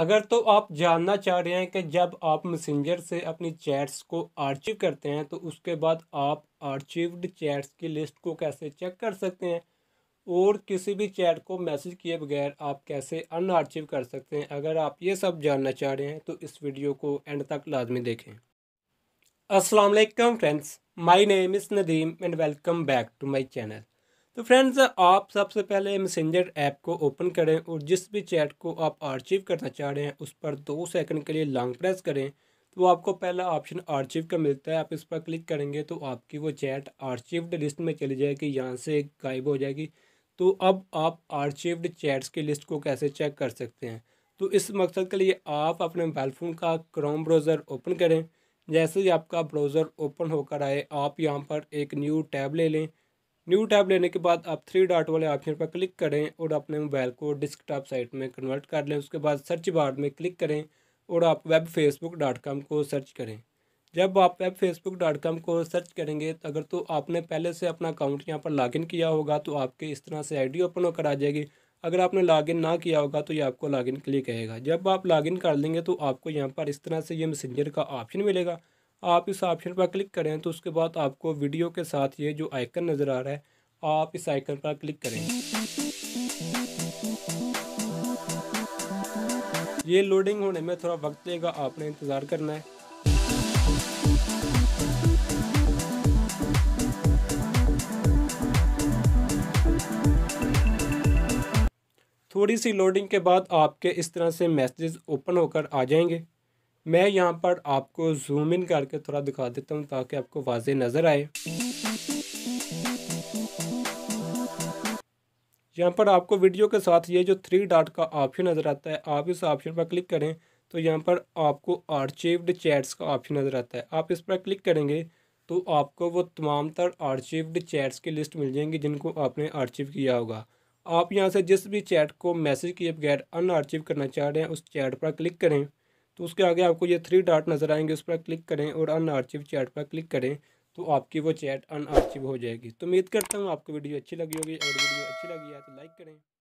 अगर तो आप जानना चाह रहे हैं कि जब आप मैसेंजर से अपनी चैट्स को आर्चिव करते हैं तो उसके बाद आप आर्चिव्ड चैट्स की लिस्ट को कैसे चेक कर सकते हैं और किसी भी चैट को मैसेज किए बगैर आप कैसे अनआर्चिव कर सकते हैं अगर आप ये सब जानना चाह रहे हैं तो इस वीडियो को एंड तक लाजमी देखें Aslam friends my name is Nadeem and welcome back to my channel तो फ्रेंड्स आप सबसे पहले मैसेंजर ऐप को ओपन करें और जिस भी चैट को आप आर्चिव करना चाह रहे हैं उस पर दो सेकंड के लिए लॉन्ग प्रेस करें तो आपको पहला ऑप्शन आर्चिव का मिलता है आप इस पर क्लिक करेंगे तो आपकी वो चैट आर्चिव्ड लिस्ट में चली जाएगी यहाँ से गायब हो जाएगी तो अब आप आर्चिव्ड चैट्स की लिस्ट को कैसे चेक कर सकते हैं तो इस मकसद के लिए आप अपने मोबाइल फ़ोन का क्रोम ब्राउज़र ओपन करें जैसे ही आपका ब्राउज़र ओपन होकर आए आप यहाँ पर एक न्यू टैब ले लें न्यू टैब लेने के बाद आप थ्री डॉट वाले ऑप्शन पर क्लिक करें और अपने मोबाइल को डिस्कटॉप साइट में कन्वर्ट कर लें उसके बाद सर्च बार में क्लिक करें और आप वेब फेसबुक डॉट कॉम को सर्च करें जब आप वेब फेसबुक डॉट कॉम को सर्च करेंगे तो अगर तो आपने पहले से अपना अकाउंट यहाँ पर लॉगिन किया होगा तो आपके इस तरह से आईडी ओपन होकर आ जाएगी अगर आपने लॉगिन ना किया होगा तो ये आपको लॉगिन के लिए कहेगा जब आप लॉगिन कर लेंगे तो आपको यहाँ पर इस तरह से ये मैसेंजर का ऑप्शन मिलेगा आप इस ऑप्शन पर क्लिक करें तो उसके बाद आपको वीडियो के साथ ये जो आइकन नज़र आ रहा है आप इस आइकन पर क्लिक करें ये लोडिंग होने में थोड़ा वक्त लेगा आपने इंतज़ार करना है थोड़ी सी लोडिंग के बाद आपके इस तरह से मैसेजेस ओपन होकर आ जाएंगे मैं यहाँ पर आपको जूम इन करके थोड़ा दिखा देता हूँ ताकि आपको वाज नज़र आए यहाँ पर आपको वीडियो के साथ ये जो थ्री डॉट का ऑप्शन नज़र आता है आप इस ऑप्शन पर क्लिक करें तो यहाँ पर आपको आर्चिव्ड चैट्स का ऑप्शन नज़र आता है आप इस पर क्लिक करेंगे तो आपको वो तमाम तर आर्चिव्ड चैट्स की लिस्ट मिल जाएंगी जिनको आपने आर्चिव किया होगा आप यहाँ से जिस भी चैट को मैसेज किए बगैर अनआर्चिव करना चाह रहे हैं उस चैट पर क्लिक करें तो उसके आगे आपको ये थ्री डाट नज़र आएंगे उस पर क्लिक करें और अन आर्चिव चैट पर क्लिक करें तो आपकी वो चैट अन आर्चिव हो जाएगी तो उम्मीद करता हूँ आपको वीडियो अच्छी लगी होगी अगर वीडियो अच्छी लगी है तो लाइक करें